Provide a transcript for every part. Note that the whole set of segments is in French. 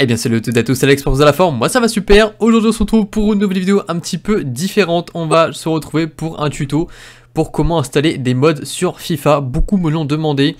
Eh bien salut à tous, c'est Alex pour de la forme, moi ça va super, aujourd'hui on se retrouve pour une nouvelle vidéo un petit peu différente, on va se retrouver pour un tuto pour comment installer des mods sur FIFA, beaucoup me l'ont demandé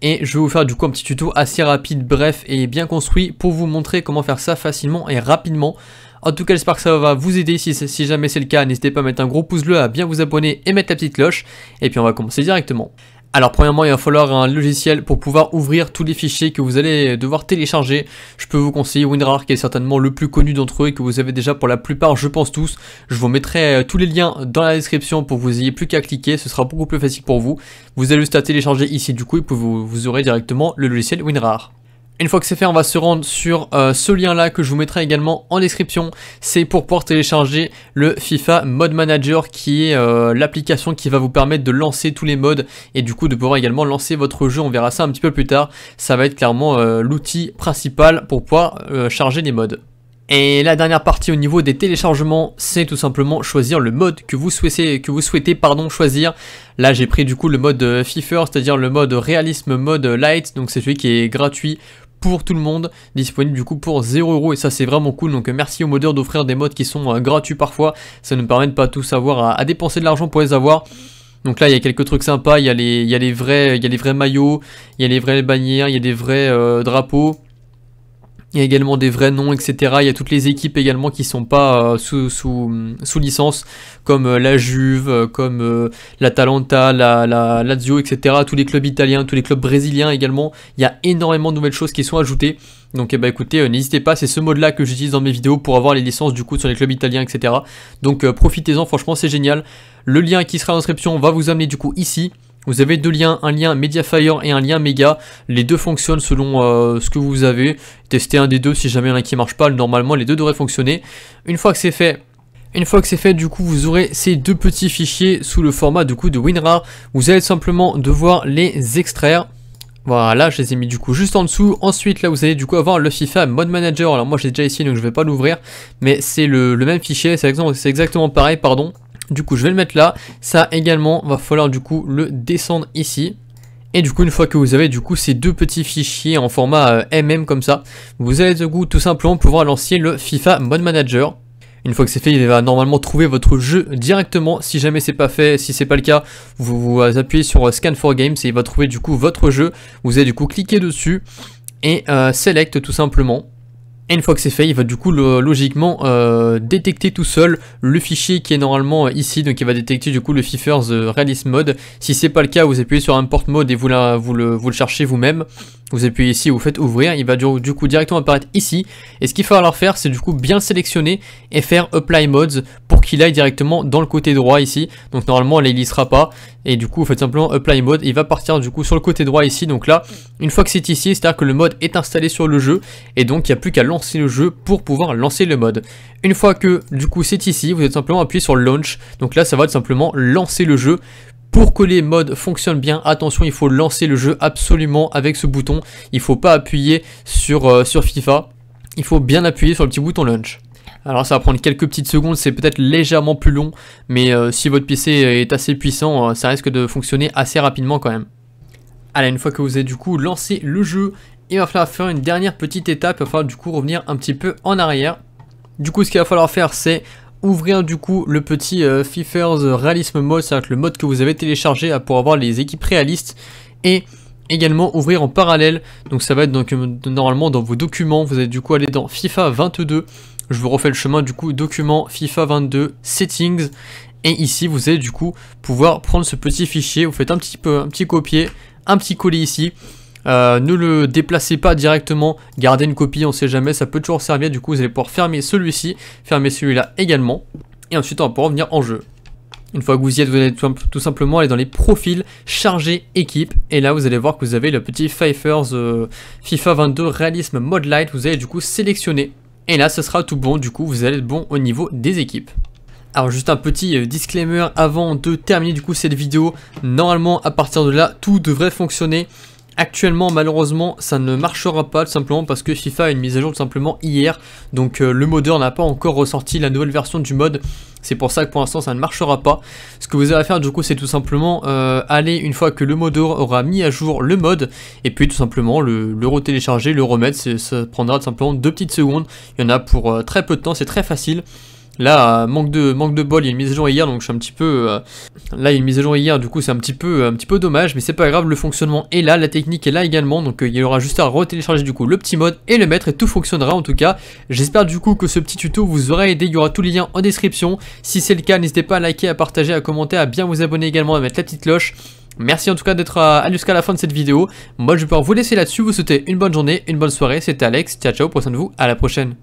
et je vais vous faire du coup un petit tuto assez rapide, bref et bien construit pour vous montrer comment faire ça facilement et rapidement. En tout cas j'espère que ça va vous aider, si, si jamais c'est le cas n'hésitez pas à mettre un gros pouce bleu, à bien vous abonner et mettre la petite cloche et puis on va commencer directement. Alors premièrement, il va falloir un logiciel pour pouvoir ouvrir tous les fichiers que vous allez devoir télécharger. Je peux vous conseiller WinRAR qui est certainement le plus connu d'entre eux et que vous avez déjà pour la plupart, je pense tous. Je vous mettrai euh, tous les liens dans la description pour que vous ayez plus qu'à cliquer, ce sera beaucoup plus facile pour vous. Vous allez juste à télécharger ici du coup et vous aurez directement le logiciel WinRAR. Une fois que c'est fait, on va se rendre sur euh, ce lien-là que je vous mettrai également en description. C'est pour pouvoir télécharger le FIFA Mode Manager qui est euh, l'application qui va vous permettre de lancer tous les modes et du coup de pouvoir également lancer votre jeu. On verra ça un petit peu plus tard. Ça va être clairement euh, l'outil principal pour pouvoir charger les modes. Et la dernière partie au niveau des téléchargements, c'est tout simplement choisir le mode que vous souhaitez, que vous souhaitez pardon, choisir. Là j'ai pris du coup le mode FIFA, c'est-à-dire le mode réalisme mode light, donc c'est celui qui est gratuit pour tout le monde, disponible du coup pour 0€ et ça c'est vraiment cool, donc merci aux modeurs d'offrir des modes qui sont euh, gratuits parfois, ça nous permet de pas tous avoir à, dépenser de l'argent pour les avoir. Donc là, il y a quelques trucs sympas, il y a les, il y a les vrais, il y a les vrais maillots, il y a les vraies bannières, il y a des vrais euh, drapeaux. Il y a également des vrais noms, etc. Il y a toutes les équipes également qui sont pas euh, sous, mm, sous, licence, comme euh, la Juve, euh, comme l'Atalanta, la, la Lazio, etc. Tous les clubs italiens, tous les clubs brésiliens également. Il y a énormément de nouvelles choses qui sont ajoutées. Donc eh ben, écoutez, n'hésitez pas, c'est ce mode-là que j'utilise dans mes vidéos pour avoir les licences du coup sur les clubs italiens, etc. Donc profitez-en, franchement c'est génial. Le lien qui sera en description va vous amener du coup ici. Vous avez deux liens, un lien Mediafire et un lien Mega. Les deux fonctionnent selon euh, ce que vous avez. Testez un des deux si jamais il y en a qui marche pas. Normalement, les deux devraient fonctionner. Une fois que c'est fait, une fois que c'est fait, du coup, vous aurez ces deux petits fichiers sous le format du coup de WinRAR. Vous allez simplement devoir les extraire. Voilà, je les ai mis du coup juste en dessous. Ensuite, là, vous allez du coup avoir le FIFA Mode Manager. Alors moi, j'ai déjà ici, donc je ne vais pas l'ouvrir. Mais c'est le, même fichier. C'est exactement pareil, pardon. Du coup, je vais le mettre là. Ça également, va falloir du coup le descendre ici. Et du coup, une fois que vous avez du coup ces deux petits fichiers en format MM comme ça, vous allez du coup tout simplement pouvoir lancer le FIFA Mode Manager. Une fois que c'est fait, il va normalement trouver votre jeu directement. Si jamais c'est pas fait, si c'est pas le cas, vous, appuyez sur euh, Scan for Games et il va trouver du coup votre jeu. Vous allez du coup cliquer dessus et euh, select tout simplement. Et une fois que c'est fait, il va du coup logiquement euh, détecter tout seul le fichier qui est normalement euh, ici, donc il va détecter du coup le Fifers euh, Realist Mode. Si c'est pas le cas, vous appuyez sur Import Mode et vous, le, vous le cherchez vous-même. Vous appuyez ici, vous faites ouvrir, il va du coup directement apparaître ici. Et ce qu'il va falloir faire, c'est du coup bien sélectionner et faire Apply Mods pour qu'il aille directement dans le côté droit ici. Donc normalement, là, il ne sera pas. Et du coup, vous faites simplement Apply Mode. il va partir du coup sur le côté droit ici. Donc là, une fois que c'est ici, c'est-à-dire que le mode est installé sur le jeu. Et donc, il n'y a plus qu'à lancer le jeu pour pouvoir lancer le mode. Une fois que du coup c'est ici, vous êtes simplement appuyé sur Launch. Donc là, ça va tout simplement lancer le jeu pour que les modes fonctionnent bien, attention, il faut lancer le jeu absolument avec ce bouton. Il ne faut pas appuyer sur, euh, sur FIFA. Il faut bien appuyer sur le petit bouton launch. Alors ça va prendre quelques petites secondes, c'est peut-être légèrement plus long, mais euh, si votre PC est assez puissant, euh, ça risque de fonctionner assez rapidement quand même. Allez, une fois que vous avez du coup lancé le jeu, il va falloir faire une dernière petite étape, il va falloir du coup revenir un petit peu en arrière. Du coup, ce qu'il va falloir faire, c'est ouvrir du coup le petit euh, FIFA euh, Realism Mode, c'est-à-dire le mode que vous avez téléchargé euh, pour avoir les équipes réalistes et également ouvrir en parallèle. Donc ça va être normalement dans vos documents, vous allez du coup aller dans FIFA 22. Je vous refais le chemin du coup document FIFA 22 settings et ici vous allez du coup pouvoir prendre ce petit fichier, vous faites un petit peu un petit copier, un petit coller ici euh, ne le déplacez pas directement, gardez une copie, on sait jamais, ça peut toujours servir. Du coup, vous allez pouvoir fermer celui-ci, fermer celui-là également. Et ensuite, on va pouvoir venir en jeu. Une fois que vous y êtes, vous allez tout, simplement aller dans les profils, charger équipe, et là vous allez voir que vous avez le petit Pfeiffer's euh, FIFA 22 réalisme Mode Light, vous allez du coup sélectionner, et là ce sera tout bon, du coup vous allez être bon au niveau des équipes. Alors juste un petit euh, disclaimer avant de terminer du coup cette vidéo, normalement à partir de là tout devrait fonctionner, actuellement malheureusement ça ne marchera pas tout simplement parce que FIFA a une mise à jour tout simplement hier donc euh, le modeur n'a pas encore ressorti la nouvelle version du mode c'est pour ça que pour l'instant ça ne marchera pas ce que vous avez à faire du coup c'est tout simplement euh, aller une fois que le modeur aura mis à jour le mode et puis tout simplement le, le retélécharger, le remettre ça prendra tout simplement deux petites secondes il y en a pour euh, très peu de temps c'est très facile Là, euh, manque de, manque de bol, il y a une mise à jour hier, donc je suis un petit peu... Euh, là, il y a une mise à jour hier, du coup, c'est un petit peu euh, un petit peu dommage, mais c'est pas grave, le fonctionnement est là, la technique est là également, donc il y aura juste à retélécharger du coup le petit mode et le mettre, et tout fonctionnera en tout cas. J'espère du coup que ce petit tuto vous aura aidé, il y aura tous les liens en description. Si c'est le cas, n'hésitez pas à liker, à partager, à commenter, à bien vous abonner également, à mettre la petite cloche. Merci en tout cas d'être jusqu'à la fin de cette vidéo. Moi, je vais pouvoir vous laisser là-dessus, vous souhaitez une bonne journée, une bonne soirée, c'était Alex, ciao ciao, au prochain de vous, à la prochaine.